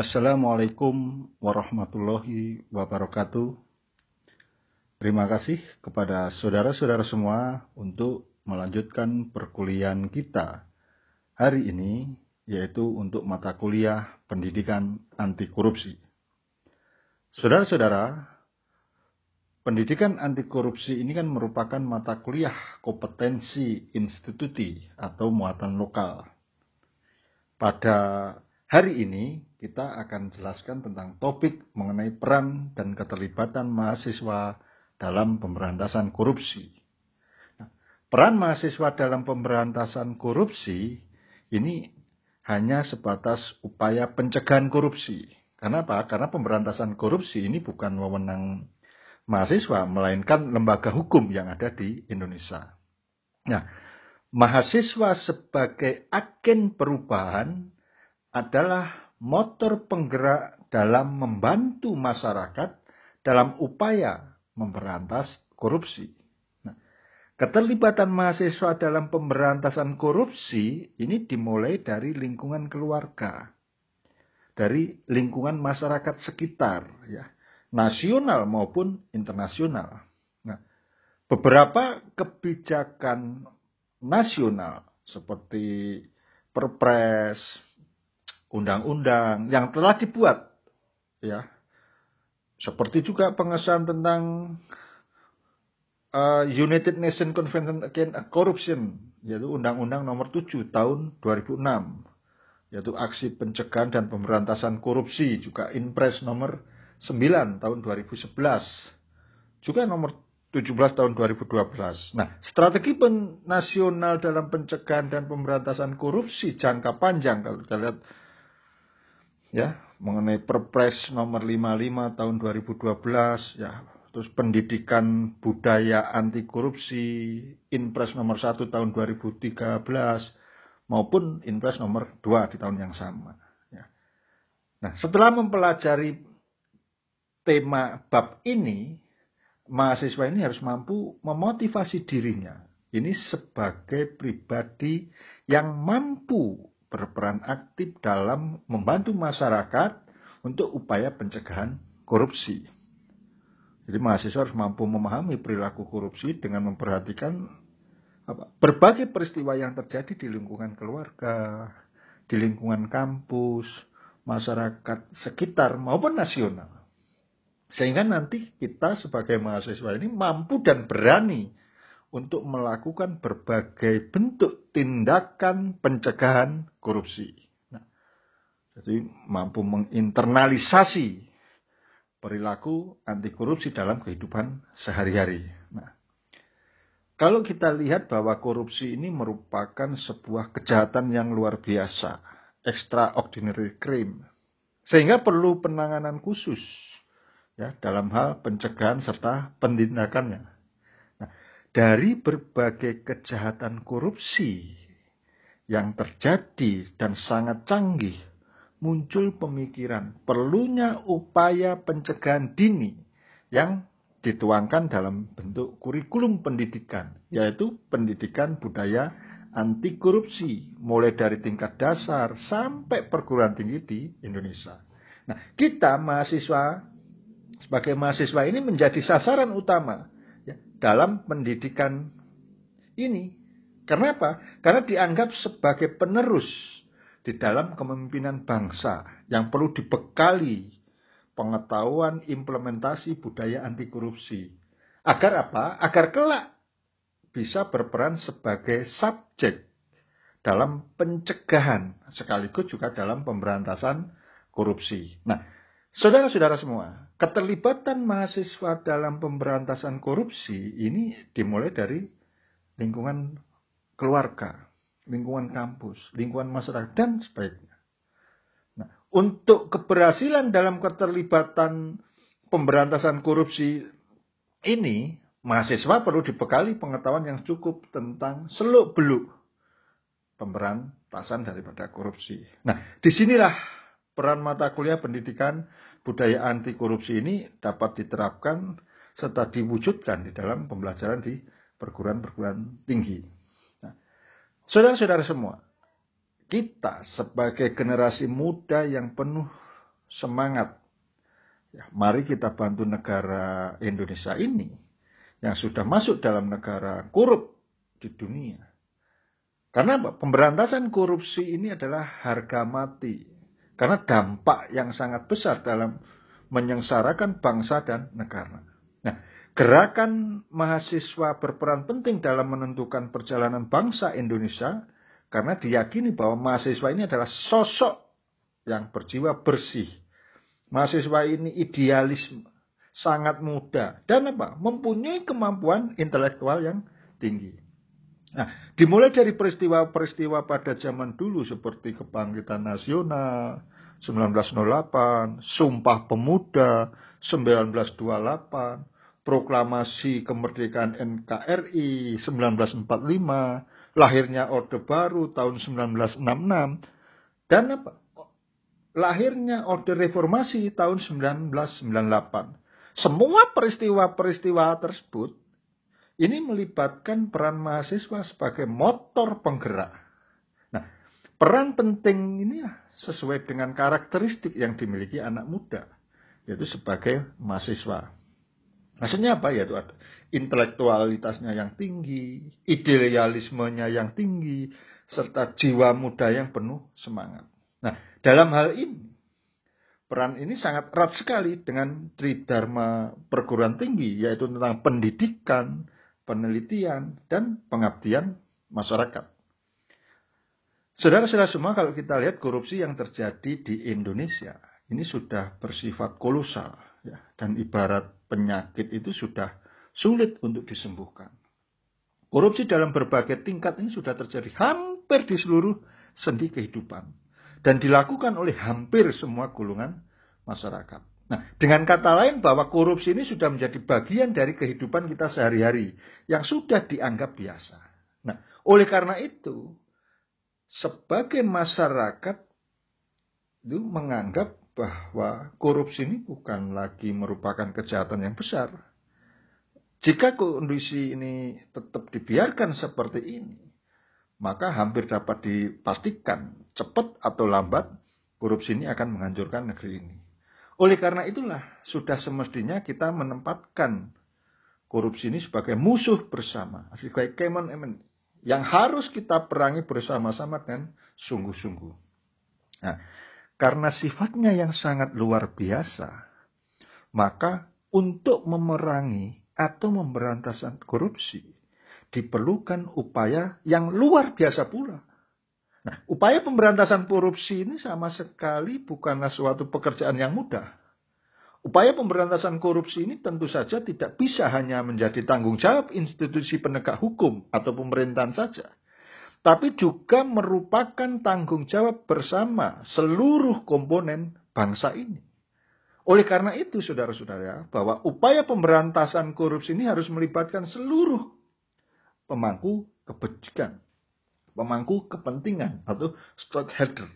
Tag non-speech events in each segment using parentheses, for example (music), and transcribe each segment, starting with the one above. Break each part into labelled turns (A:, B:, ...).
A: Assalamualaikum warahmatullahi wabarakatuh. Terima kasih kepada saudara-saudara semua untuk melanjutkan perkuliahan kita hari ini, yaitu untuk mata kuliah pendidikan anti korupsi. Saudara-saudara, pendidikan anti korupsi ini kan merupakan mata kuliah kompetensi instituti atau muatan lokal. Pada Hari ini kita akan jelaskan tentang topik mengenai peran dan keterlibatan mahasiswa dalam pemberantasan korupsi. Nah, peran mahasiswa dalam pemberantasan korupsi ini hanya sebatas upaya pencegahan korupsi. Kenapa? Karena pemberantasan korupsi ini bukan wewenang mahasiswa, melainkan lembaga hukum yang ada di Indonesia. Nah, mahasiswa sebagai agen perubahan adalah motor penggerak dalam membantu masyarakat dalam upaya memberantas korupsi. Nah, keterlibatan mahasiswa dalam pemberantasan korupsi ini dimulai dari lingkungan keluarga, dari lingkungan masyarakat sekitar, ya, nasional maupun internasional. Nah, beberapa kebijakan nasional seperti Perpres, undang-undang yang telah dibuat ya seperti juga pengesahan tentang uh, United Nations Convention Against Corruption yaitu Undang-Undang Nomor 7 Tahun 2006 yaitu Aksi Pencegahan dan Pemberantasan Korupsi juga Inpres Nomor 9 Tahun 2011 juga Nomor 17 tahun 2012. Nah, strategi nasional dalam pencegahan dan pemberantasan korupsi jangka panjang kalau kita lihat ya mengenai Perpres nomor 55 tahun 2012 ya terus pendidikan budaya anti korupsi Inpres nomor 1 tahun 2013 maupun Inpres nomor 2 di tahun yang sama ya. Nah, setelah mempelajari tema bab ini mahasiswa ini harus mampu memotivasi dirinya ini sebagai pribadi yang mampu berperan aktif dalam membantu masyarakat untuk upaya pencegahan korupsi. Jadi mahasiswa harus mampu memahami perilaku korupsi dengan memperhatikan apa, berbagai peristiwa yang terjadi di lingkungan keluarga, di lingkungan kampus, masyarakat sekitar maupun nasional. Sehingga nanti kita sebagai mahasiswa ini mampu dan berani untuk melakukan berbagai bentuk tindakan pencegahan korupsi. Nah, jadi mampu menginternalisasi perilaku anti korupsi dalam kehidupan sehari-hari. Nah, kalau kita lihat bahwa korupsi ini merupakan sebuah kejahatan yang luar biasa, extraordinary crime, sehingga perlu penanganan khusus ya dalam hal pencegahan serta pendidikannya dari berbagai kejahatan korupsi yang terjadi dan sangat canggih, muncul pemikiran perlunya upaya pencegahan dini yang dituangkan dalam bentuk kurikulum pendidikan, yaitu pendidikan budaya anti korupsi, mulai dari tingkat dasar sampai perguruan tinggi di Indonesia. Nah, kita mahasiswa sebagai mahasiswa ini menjadi sasaran utama dalam pendidikan ini. Kenapa? Karena dianggap sebagai penerus di dalam kepemimpinan bangsa yang perlu dibekali pengetahuan implementasi budaya anti korupsi. Agar apa? Agar kelak bisa berperan sebagai subjek dalam pencegahan sekaligus juga dalam pemberantasan korupsi. Nah, saudara-saudara semua, keterlibatan mahasiswa dalam pemberantasan korupsi ini dimulai dari lingkungan keluarga, lingkungan kampus, lingkungan masyarakat, dan sebagainya. Nah, untuk keberhasilan dalam keterlibatan pemberantasan korupsi ini, mahasiswa perlu dibekali pengetahuan yang cukup tentang seluk-beluk pemberantasan daripada korupsi. Nah, disinilah peran mata kuliah pendidikan budaya anti korupsi ini dapat diterapkan serta diwujudkan di dalam pembelajaran di perguruan-perguruan tinggi. Nah, saudara-saudara semua, kita sebagai generasi muda yang penuh semangat, ya, mari kita bantu negara Indonesia ini yang sudah masuk dalam negara korup di dunia. Karena Pemberantasan korupsi ini adalah harga mati karena dampak yang sangat besar dalam menyengsarakan bangsa dan negara. Nah, gerakan mahasiswa berperan penting dalam menentukan perjalanan bangsa Indonesia karena diyakini bahwa mahasiswa ini adalah sosok yang berjiwa bersih. Mahasiswa ini idealisme, sangat muda dan apa? mempunyai kemampuan intelektual yang tinggi. Nah, dimulai dari peristiwa-peristiwa pada zaman dulu seperti kebangkitan nasional 1908, Sumpah Pemuda 1928, Proklamasi Kemerdekaan NKRI 1945, lahirnya Orde Baru tahun 1966, dan apa? lahirnya Orde Reformasi tahun 1998. Semua peristiwa-peristiwa tersebut ini melibatkan peran mahasiswa sebagai motor penggerak. Nah, peran penting ini sesuai dengan karakteristik yang dimiliki anak muda, yaitu sebagai mahasiswa. Maksudnya apa ya intelektualitasnya yang tinggi, idealismenya yang tinggi, serta jiwa muda yang penuh semangat. Nah, dalam hal ini peran ini sangat erat sekali dengan tridharma perguruan tinggi yaitu tentang pendidikan, penelitian, dan pengabdian masyarakat. Saudara-saudara semua, kalau kita lihat korupsi yang terjadi di Indonesia, ini sudah bersifat kolosal. Ya, dan ibarat penyakit itu sudah sulit untuk disembuhkan. Korupsi dalam berbagai tingkat ini sudah terjadi hampir di seluruh sendi kehidupan. Dan dilakukan oleh hampir semua golongan masyarakat. Nah, dengan kata lain bahwa korupsi ini sudah menjadi bagian dari kehidupan kita sehari-hari yang sudah dianggap biasa. Nah, oleh karena itu, sebagai masyarakat itu menganggap bahwa korupsi ini bukan lagi merupakan kejahatan yang besar. Jika kondisi ini tetap dibiarkan seperti ini, maka hampir dapat dipastikan cepat atau lambat korupsi ini akan menghancurkan negeri ini. Oleh karena itulah sudah semestinya kita menempatkan korupsi ini sebagai musuh bersama, sebagai kemon yang harus kita perangi bersama-sama dan sungguh-sungguh. Nah, karena sifatnya yang sangat luar biasa, maka untuk memerangi atau memberantasan korupsi diperlukan upaya yang luar biasa pula Nah, upaya pemberantasan korupsi ini sama sekali bukanlah suatu pekerjaan yang mudah. Upaya pemberantasan korupsi ini tentu saja tidak bisa hanya menjadi tanggung jawab institusi penegak hukum atau pemerintahan saja, tapi juga merupakan tanggung jawab bersama seluruh komponen bangsa ini. Oleh karena itu, saudara-saudara, bahwa upaya pemberantasan korupsi ini harus melibatkan seluruh pemangku kebajikan pemangku kepentingan atau stakeholder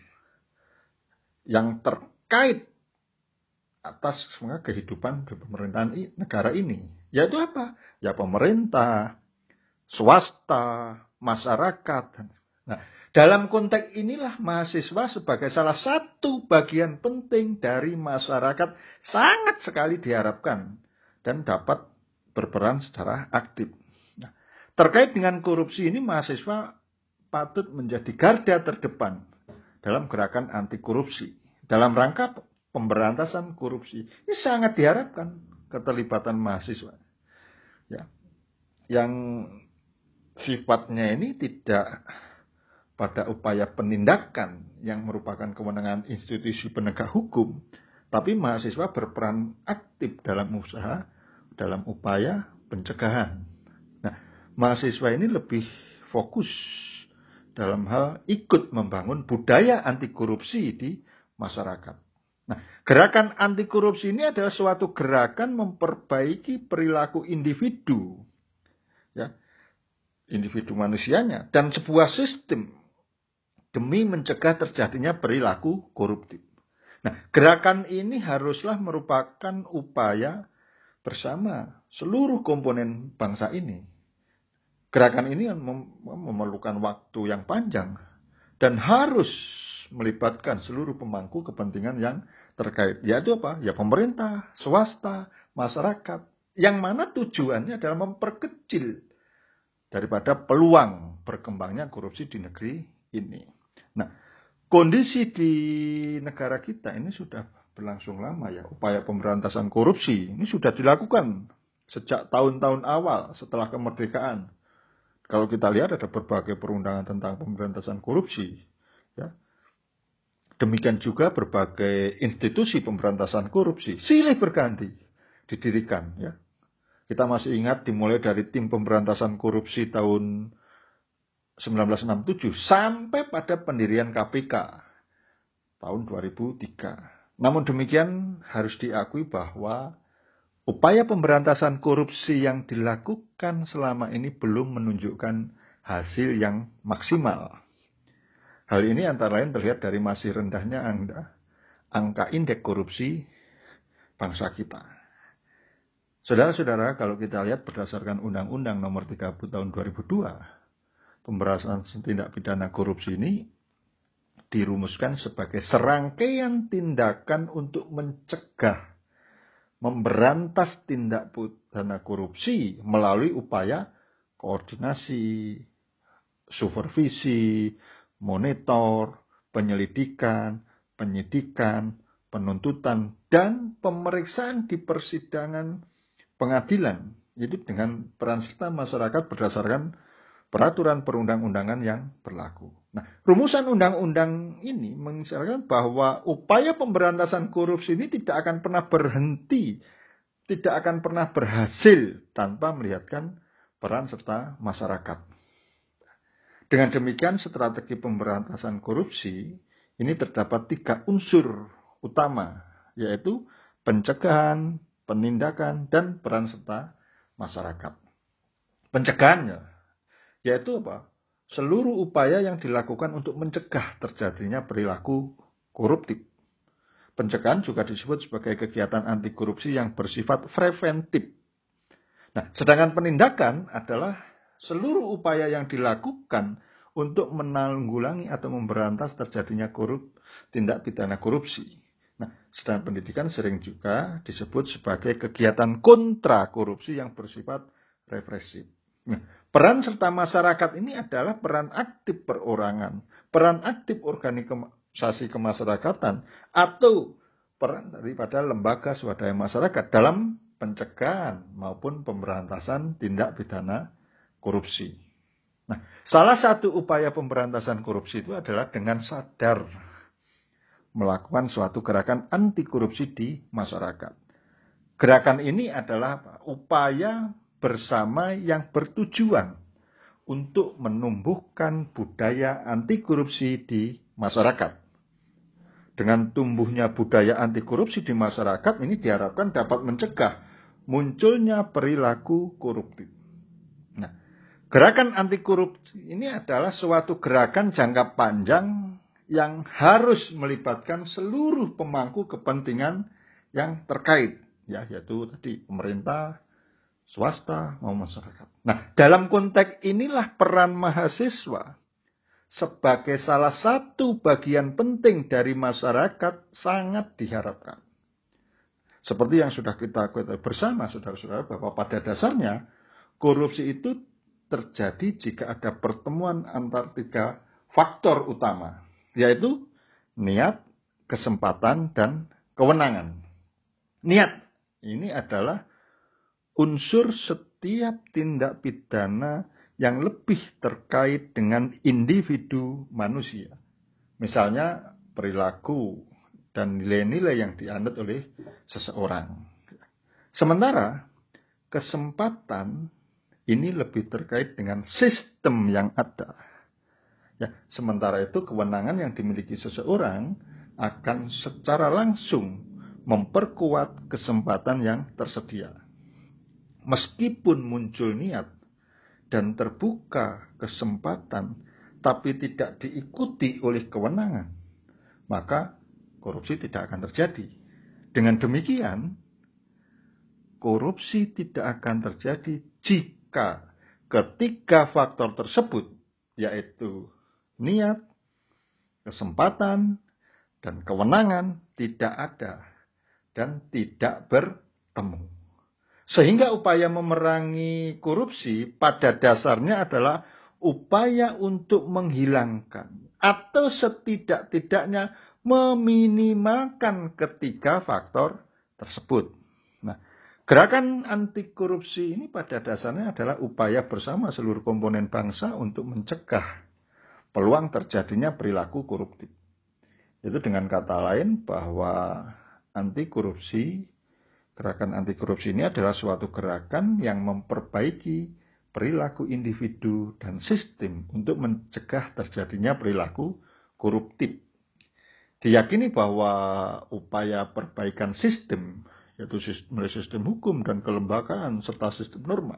A: yang terkait atas semangat kehidupan pemerintahan negara ini. Yaitu apa? Ya pemerintah, swasta, masyarakat. Nah, dalam konteks inilah mahasiswa sebagai salah satu bagian penting dari masyarakat sangat sekali diharapkan dan dapat berperan secara aktif. Nah, terkait dengan korupsi ini mahasiswa patut menjadi garda terdepan dalam gerakan anti korupsi. Dalam rangka pemberantasan korupsi, ini sangat diharapkan keterlibatan mahasiswa. Ya. Yang sifatnya ini tidak pada upaya penindakan yang merupakan kewenangan institusi penegak hukum, tapi mahasiswa berperan aktif dalam usaha, dalam upaya pencegahan. Nah, mahasiswa ini lebih fokus dalam hal ikut membangun budaya anti korupsi di masyarakat. Nah, gerakan anti korupsi ini adalah suatu gerakan memperbaiki perilaku individu. Ya, individu manusianya dan sebuah sistem demi mencegah terjadinya perilaku koruptif. Nah, gerakan ini haruslah merupakan upaya bersama seluruh komponen bangsa ini Gerakan ini memerlukan waktu yang panjang dan harus melibatkan seluruh pemangku kepentingan yang terkait. Yaitu apa? Ya pemerintah, swasta, masyarakat. Yang mana tujuannya adalah memperkecil daripada peluang berkembangnya korupsi di negeri ini. Nah, kondisi di negara kita ini sudah berlangsung lama ya. Upaya pemberantasan korupsi ini sudah dilakukan sejak tahun-tahun awal setelah kemerdekaan kalau kita lihat ada berbagai perundangan tentang pemberantasan korupsi. Ya. Demikian juga berbagai institusi pemberantasan korupsi silih berganti didirikan. Ya. Kita masih ingat dimulai dari tim pemberantasan korupsi tahun 1967 sampai pada pendirian KPK tahun 2003. Namun demikian harus diakui bahwa upaya pemberantasan korupsi yang dilakukan selama ini belum menunjukkan hasil yang maksimal. Hal ini antara lain terlihat dari masih rendahnya angka, angka indeks korupsi bangsa kita. Saudara-saudara, kalau kita lihat berdasarkan Undang-Undang Nomor 30 Tahun 2002, pemberantasan tindak pidana korupsi ini dirumuskan sebagai serangkaian tindakan untuk mencegah memberantas tindak pidana korupsi melalui upaya koordinasi, supervisi, monitor, penyelidikan, penyidikan, penuntutan, dan pemeriksaan di persidangan pengadilan. Jadi dengan peran serta masyarakat berdasarkan peraturan perundang-undangan yang berlaku. Nah, rumusan undang-undang ini mengisyaratkan bahwa upaya pemberantasan korupsi ini tidak akan pernah berhenti, tidak akan pernah berhasil tanpa melihatkan peran serta masyarakat. Dengan demikian, strategi pemberantasan korupsi ini terdapat tiga unsur utama, yaitu pencegahan, penindakan, dan peran serta masyarakat. Pencegahannya, yaitu apa? seluruh upaya yang dilakukan untuk mencegah terjadinya perilaku koruptif. Pencegahan juga disebut sebagai kegiatan anti korupsi yang bersifat preventif. Nah, sedangkan penindakan adalah seluruh upaya yang dilakukan untuk menanggulangi atau memberantas terjadinya korup, tindak pidana korupsi. Nah, sedangkan pendidikan sering juga disebut sebagai kegiatan kontra korupsi yang bersifat represif. Nah, Peran serta masyarakat ini adalah peran aktif perorangan, peran aktif organisasi kemasyarakatan, atau peran daripada lembaga swadaya masyarakat dalam pencegahan maupun pemberantasan tindak pidana korupsi. Nah, salah satu upaya pemberantasan korupsi itu adalah dengan sadar melakukan suatu gerakan anti korupsi di masyarakat. Gerakan ini adalah upaya bersama yang bertujuan untuk menumbuhkan budaya anti korupsi di masyarakat. Dengan tumbuhnya budaya anti korupsi di masyarakat ini diharapkan dapat mencegah munculnya perilaku koruptif. Nah, gerakan anti korupsi ini adalah suatu gerakan jangka panjang yang harus melibatkan seluruh pemangku kepentingan yang terkait ya yaitu tadi pemerintah, swasta maupun masyarakat. Nah, dalam konteks inilah peran mahasiswa sebagai salah satu bagian penting dari masyarakat sangat diharapkan. Seperti yang sudah kita ketahui bersama saudara-saudara bahwa pada dasarnya korupsi itu terjadi jika ada pertemuan antar tiga faktor utama, yaitu niat, kesempatan, dan kewenangan. Niat ini adalah unsur setiap tindak pidana yang lebih terkait dengan individu manusia. Misalnya perilaku dan nilai-nilai yang dianut oleh seseorang. Sementara kesempatan ini lebih terkait dengan sistem yang ada. Ya, sementara itu kewenangan yang dimiliki seseorang akan secara langsung memperkuat kesempatan yang tersedia meskipun muncul niat dan terbuka kesempatan, tapi tidak diikuti oleh kewenangan, maka korupsi tidak akan terjadi. Dengan demikian, korupsi tidak akan terjadi jika ketiga faktor tersebut, yaitu niat, kesempatan, dan kewenangan, tidak ada dan tidak bertemu. Sehingga upaya memerangi korupsi pada dasarnya adalah upaya untuk menghilangkan atau setidak-tidaknya meminimalkan ketiga faktor tersebut. Nah, gerakan anti korupsi ini pada dasarnya adalah upaya bersama seluruh komponen bangsa untuk mencegah peluang terjadinya perilaku koruptif. Itu dengan kata lain bahwa anti korupsi Gerakan anti korupsi ini adalah suatu gerakan yang memperbaiki perilaku individu dan sistem untuk mencegah terjadinya perilaku koruptif. Diyakini bahwa upaya perbaikan sistem, yaitu melalui sistem hukum dan kelembagaan serta sistem norma,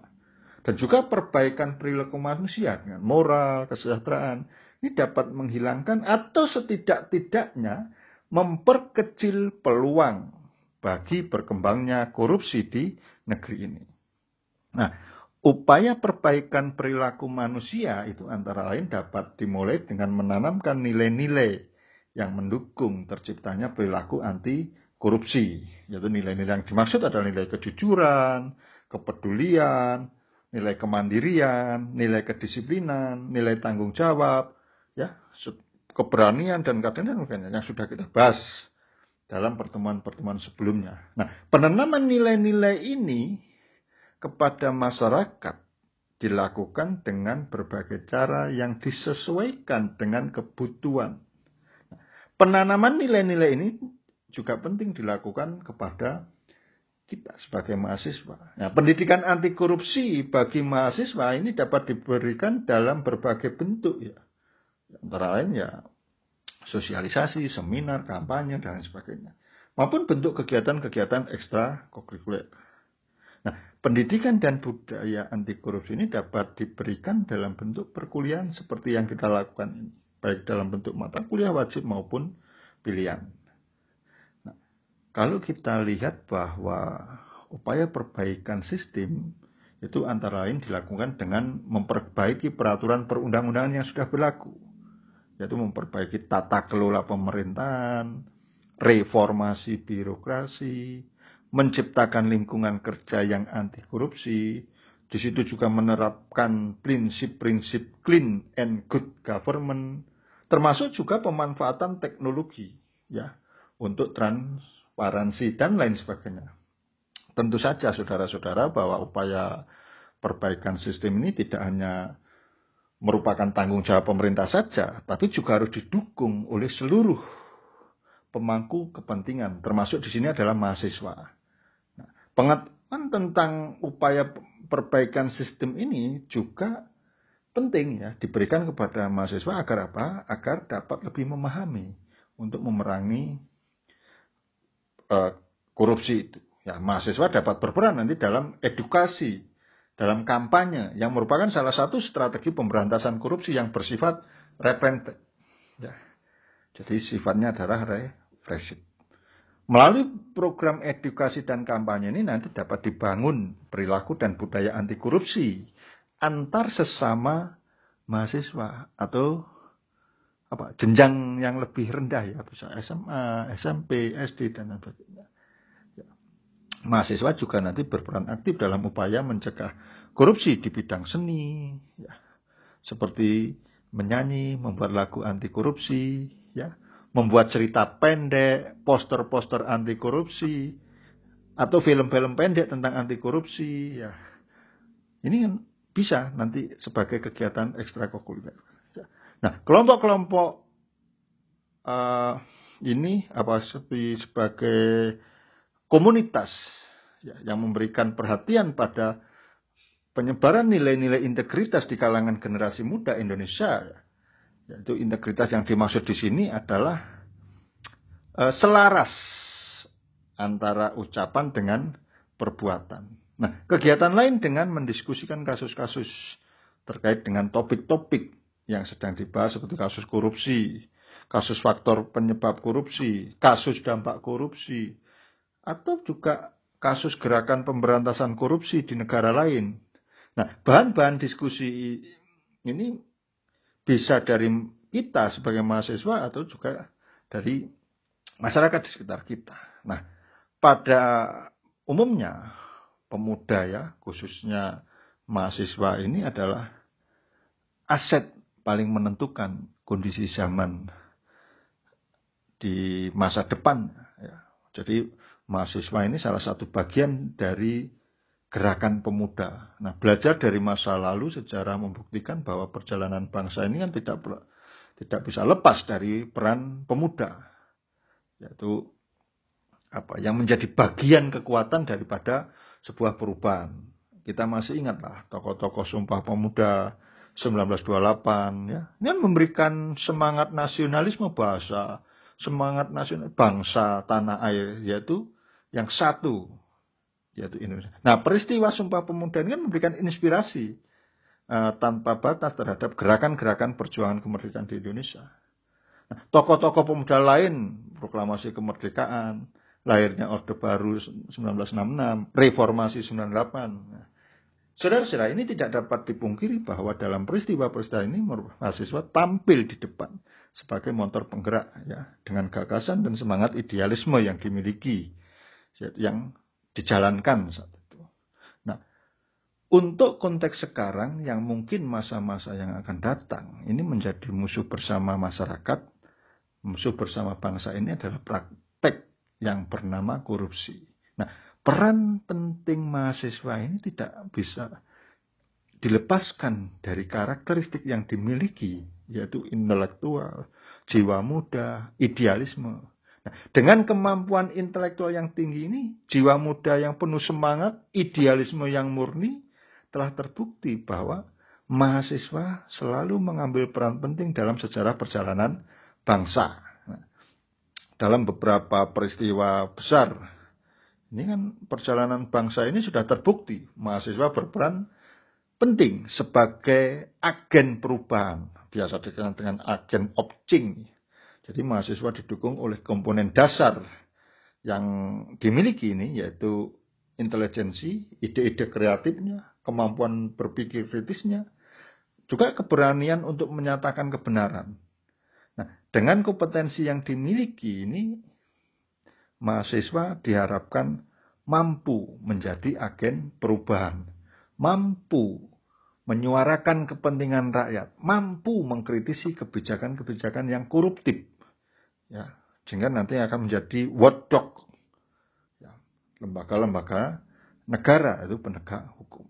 A: dan juga perbaikan perilaku manusia dengan moral, kesejahteraan, ini dapat menghilangkan atau setidak-tidaknya memperkecil peluang bagi berkembangnya korupsi di negeri ini. Nah, upaya perbaikan perilaku manusia itu antara lain dapat dimulai dengan menanamkan nilai-nilai yang mendukung terciptanya perilaku anti korupsi. Yaitu nilai-nilai yang dimaksud adalah nilai kejujuran, kepedulian, nilai kemandirian, nilai kedisiplinan, nilai tanggung jawab, ya, keberanian dan kadang-kadang yang sudah kita bahas dalam pertemuan-pertemuan sebelumnya. Nah, penanaman nilai-nilai ini kepada masyarakat dilakukan dengan berbagai cara yang disesuaikan dengan kebutuhan. Nah, penanaman nilai-nilai ini juga penting dilakukan kepada kita sebagai mahasiswa. Nah, pendidikan anti korupsi bagi mahasiswa ini dapat diberikan dalam berbagai bentuk ya. Antara lain ya sosialisasi, seminar, kampanye, dan lain sebagainya. Maupun bentuk kegiatan-kegiatan ekstra kokrikuler. Nah, pendidikan dan budaya anti korupsi ini dapat diberikan dalam bentuk perkuliahan seperti yang kita lakukan Baik dalam bentuk mata kuliah wajib maupun pilihan. Nah, kalau kita lihat bahwa upaya perbaikan sistem itu antara lain dilakukan dengan memperbaiki peraturan perundang-undangan yang sudah berlaku yaitu memperbaiki tata kelola pemerintahan, reformasi birokrasi, menciptakan lingkungan kerja yang anti korupsi, di situ juga menerapkan prinsip-prinsip clean and good government, termasuk juga pemanfaatan teknologi ya untuk transparansi dan lain sebagainya. Tentu saja saudara-saudara bahwa upaya perbaikan sistem ini tidak hanya merupakan tanggung jawab pemerintah saja, tapi juga harus didukung oleh seluruh pemangku kepentingan, termasuk di sini adalah mahasiswa. Nah, pengetahuan tentang upaya perbaikan sistem ini juga penting ya diberikan kepada mahasiswa agar apa? Agar dapat lebih memahami untuk memerangi uh, korupsi itu. Ya, mahasiswa dapat berperan nanti dalam edukasi dalam kampanye yang merupakan salah satu strategi pemberantasan korupsi yang bersifat repente. Ya. Jadi sifatnya adalah represif. Melalui program edukasi dan kampanye ini nanti dapat dibangun perilaku dan budaya anti korupsi antar sesama mahasiswa atau apa jenjang yang lebih rendah ya bisa SMA, SMP, SD dan lain sebagainya mahasiswa juga nanti berperan aktif dalam upaya mencegah korupsi di bidang seni, ya, seperti menyanyi, membuat lagu anti korupsi, ya, membuat cerita pendek, poster-poster anti korupsi, atau film-film pendek tentang anti korupsi, ya. Ini kan bisa nanti sebagai kegiatan ekstrakurikuler. Ya. Nah, kelompok-kelompok uh, ini apa seperti sebagai komunitas ya, yang memberikan perhatian pada penyebaran nilai-nilai integritas di kalangan generasi muda Indonesia. Ya. Yaitu integritas yang dimaksud di sini adalah e, selaras antara ucapan dengan perbuatan. Nah, kegiatan lain dengan mendiskusikan kasus-kasus terkait dengan topik-topik yang sedang dibahas seperti kasus korupsi, kasus faktor penyebab korupsi, kasus dampak korupsi, atau juga kasus gerakan pemberantasan korupsi di negara lain. Nah, bahan-bahan diskusi ini bisa dari kita sebagai mahasiswa atau juga dari masyarakat di sekitar kita. Nah, pada umumnya pemuda ya, khususnya mahasiswa ini adalah aset paling menentukan kondisi zaman di masa depan. Ya. Jadi mahasiswa ini salah satu bagian dari gerakan pemuda. Nah, belajar dari masa lalu sejarah membuktikan bahwa perjalanan bangsa ini kan tidak tidak bisa lepas dari peran pemuda. Yaitu apa yang menjadi bagian kekuatan daripada sebuah perubahan. Kita masih ingatlah tokoh-tokoh Sumpah Pemuda 1928 ya. Ini kan memberikan semangat nasionalisme bahasa, semangat nasional bangsa tanah air yaitu yang satu yaitu Indonesia. Nah, peristiwa Sumpah Pemuda ini kan memberikan inspirasi uh, tanpa batas terhadap gerakan-gerakan perjuangan kemerdekaan di Indonesia. tokoh nah, tokoh-tokoh pemuda lain proklamasi kemerdekaan, lahirnya Orde Baru 1966, Reformasi 98. Nah, saudara-saudara, ini tidak dapat dipungkiri bahwa dalam peristiwa-peristiwa ini mahasiswa tampil di depan sebagai motor penggerak ya dengan gagasan dan semangat idealisme yang dimiliki yang dijalankan saat itu. Nah, untuk konteks sekarang yang mungkin masa-masa yang akan datang ini menjadi musuh bersama masyarakat, musuh bersama bangsa ini adalah praktek yang bernama korupsi. Nah, peran penting mahasiswa ini tidak bisa dilepaskan dari karakteristik yang dimiliki yaitu intelektual, jiwa muda, idealisme, Nah, dengan kemampuan intelektual yang tinggi ini, jiwa muda yang penuh semangat, idealisme yang murni, telah terbukti bahwa mahasiswa selalu mengambil peran penting dalam sejarah perjalanan bangsa. Nah, dalam beberapa peristiwa besar, ini kan perjalanan bangsa ini sudah terbukti mahasiswa berperan penting sebagai agen perubahan, biasa dikenal dengan agen opcing jadi mahasiswa didukung oleh komponen dasar yang dimiliki ini yaitu intelijensi, ide-ide kreatifnya, kemampuan berpikir kritisnya, juga keberanian untuk menyatakan kebenaran. Nah, dengan kompetensi yang dimiliki ini, mahasiswa diharapkan mampu menjadi agen perubahan, mampu menyuarakan kepentingan rakyat, mampu mengkritisi kebijakan-kebijakan yang koruptif, ya sehingga nanti akan menjadi watchdog ya, lembaga-lembaga negara itu penegak hukum.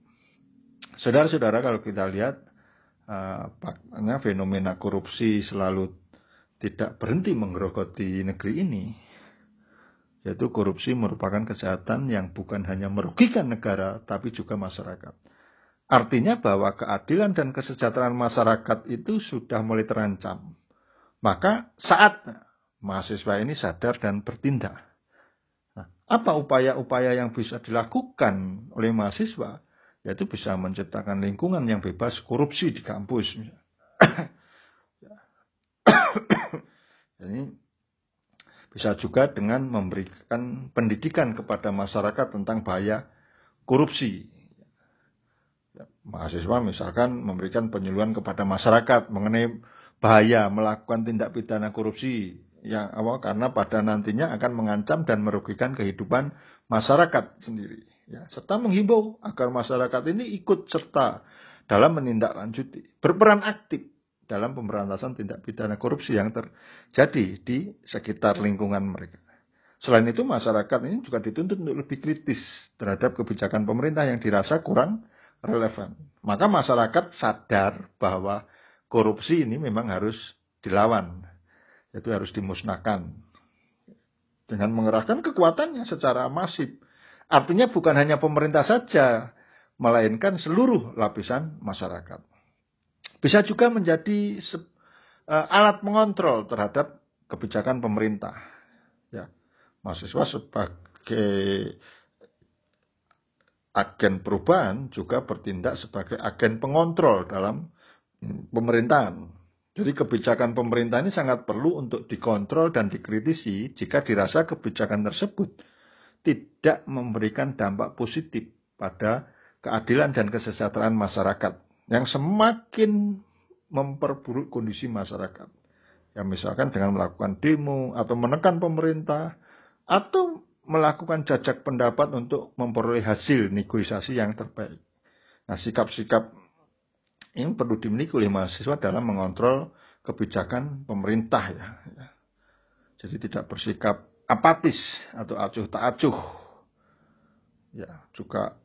A: Saudara-saudara kalau kita lihat uh, fenomena korupsi selalu tidak berhenti menggerogoti negeri ini, yaitu korupsi merupakan kejahatan yang bukan hanya merugikan negara tapi juga masyarakat. Artinya bahwa keadilan dan kesejahteraan masyarakat itu sudah mulai terancam. Maka saat mahasiswa ini sadar dan bertindak. Nah, apa upaya-upaya yang bisa dilakukan oleh mahasiswa? Yaitu bisa menciptakan lingkungan yang bebas korupsi di kampus. (coughs) Jadi bisa juga dengan memberikan pendidikan kepada masyarakat tentang bahaya korupsi. Mahasiswa misalkan memberikan penyuluhan kepada masyarakat mengenai bahaya melakukan tindak pidana korupsi ya apa karena pada nantinya akan mengancam dan merugikan kehidupan masyarakat sendiri ya serta menghimbau agar masyarakat ini ikut serta dalam menindaklanjuti berperan aktif dalam pemberantasan tindak pidana korupsi yang terjadi di sekitar lingkungan mereka. Selain itu, masyarakat ini juga dituntut untuk lebih kritis terhadap kebijakan pemerintah yang dirasa kurang relevan. Maka masyarakat sadar bahwa korupsi ini memang harus dilawan itu harus dimusnahkan dengan mengerahkan kekuatannya secara masif. Artinya bukan hanya pemerintah saja, melainkan seluruh lapisan masyarakat. Bisa juga menjadi eh, alat mengontrol terhadap kebijakan pemerintah. Ya, mahasiswa sebagai agen perubahan juga bertindak sebagai agen pengontrol dalam pemerintahan. Jadi kebijakan pemerintah ini sangat perlu untuk dikontrol dan dikritisi jika dirasa kebijakan tersebut tidak memberikan dampak positif pada keadilan dan kesejahteraan masyarakat yang semakin memperburuk kondisi masyarakat. Ya misalkan dengan melakukan demo atau menekan pemerintah atau melakukan jajak pendapat untuk memperoleh hasil negosiasi yang terbaik. Nah, sikap-sikap ini perlu dimiliki oleh mahasiswa dalam mengontrol kebijakan pemerintah ya. Jadi tidak bersikap apatis atau acuh tak acuh. Ya, juga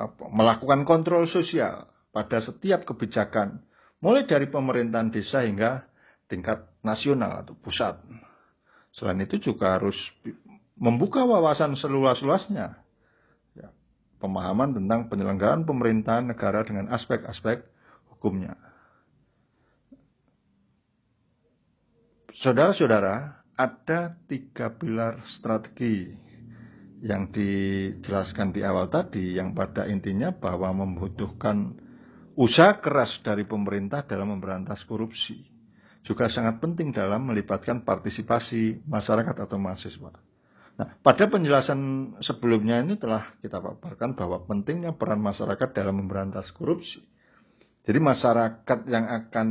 A: apa, melakukan kontrol sosial pada setiap kebijakan mulai dari pemerintahan desa hingga tingkat nasional atau pusat. Selain itu juga harus membuka wawasan seluas-luasnya. Ya, pemahaman tentang penyelenggaraan pemerintahan negara dengan aspek-aspek hukumnya. Saudara-saudara, ada tiga pilar strategi yang dijelaskan di awal tadi, yang pada intinya bahwa membutuhkan usaha keras dari pemerintah dalam memberantas korupsi. Juga sangat penting dalam melibatkan partisipasi masyarakat atau mahasiswa. Nah, pada penjelasan sebelumnya ini telah kita paparkan bahwa pentingnya peran masyarakat dalam memberantas korupsi. Jadi masyarakat yang akan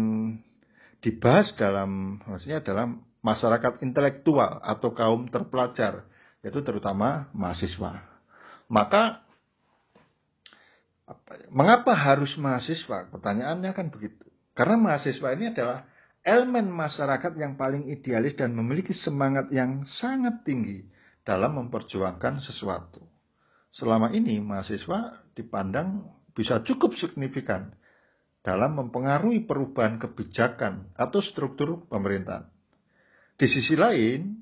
A: dibahas dalam maksudnya dalam masyarakat intelektual atau kaum terpelajar, yaitu terutama mahasiswa. Maka ya, mengapa harus mahasiswa? Pertanyaannya kan begitu. Karena mahasiswa ini adalah elemen masyarakat yang paling idealis dan memiliki semangat yang sangat tinggi dalam memperjuangkan sesuatu. Selama ini mahasiswa dipandang bisa cukup signifikan dalam mempengaruhi perubahan kebijakan atau struktur pemerintahan. Di sisi lain,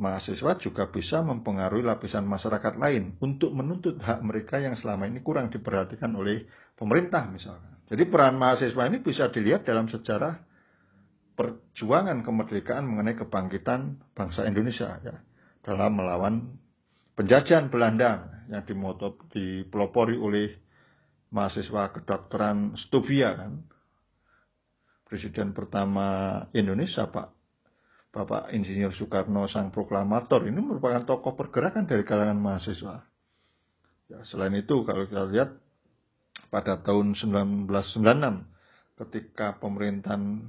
A: mahasiswa juga bisa mempengaruhi lapisan masyarakat lain untuk menuntut hak mereka yang selama ini kurang diperhatikan oleh pemerintah misalkan. Jadi peran mahasiswa ini bisa dilihat dalam sejarah perjuangan kemerdekaan mengenai kebangkitan bangsa Indonesia ya, dalam melawan penjajahan Belanda yang dimotop dipelopori oleh mahasiswa kedokteran Stuvia kan. Presiden pertama Indonesia Pak Bapak Insinyur Soekarno sang proklamator ini merupakan tokoh pergerakan dari kalangan mahasiswa. Ya, selain itu kalau kita lihat pada tahun 1996 ketika pemerintahan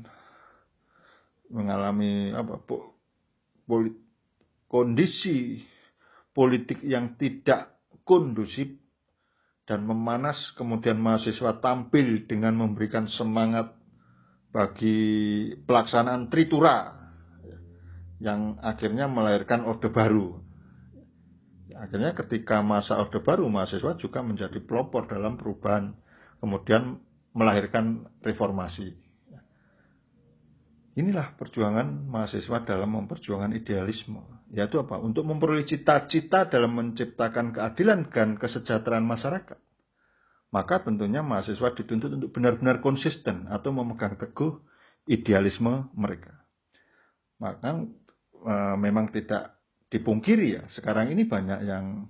A: mengalami apa po, polit, kondisi politik yang tidak kondusif dan memanas, kemudian mahasiswa tampil dengan memberikan semangat bagi pelaksanaan tritura yang akhirnya melahirkan Orde Baru. Akhirnya ketika masa Orde Baru, mahasiswa juga menjadi pelopor dalam perubahan, kemudian melahirkan reformasi. Inilah perjuangan mahasiswa dalam memperjuangkan idealisme. Yaitu apa? Untuk memperoleh cita-cita dalam menciptakan keadilan dan kesejahteraan masyarakat. Maka tentunya mahasiswa dituntut untuk benar-benar konsisten atau memegang teguh idealisme mereka. Maka e, memang tidak dipungkiri ya, sekarang ini banyak yang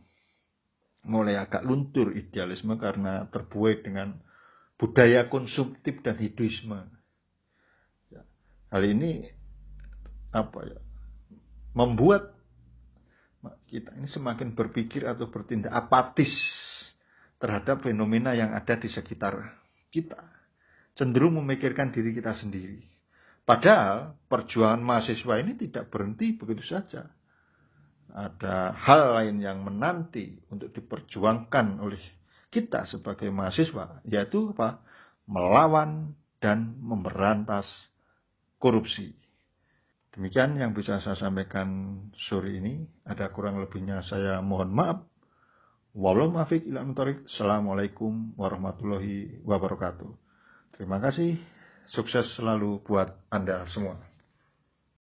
A: mulai agak luntur idealisme karena terbuai dengan budaya konsumtif dan hidupisme ya. Hal ini apa ya membuat kita ini semakin berpikir atau bertindak apatis terhadap fenomena yang ada di sekitar kita. Cenderung memikirkan diri kita sendiri. Padahal perjuangan mahasiswa ini tidak berhenti begitu saja. Ada hal lain yang menanti untuk diperjuangkan oleh kita sebagai mahasiswa, yaitu apa? melawan dan memberantas korupsi. Demikian yang bisa saya sampaikan sore ini. Ada kurang lebihnya saya mohon maaf. Wassalamualaikum warahmatullahi wabarakatuh. Terima kasih. Sukses selalu buat Anda semua.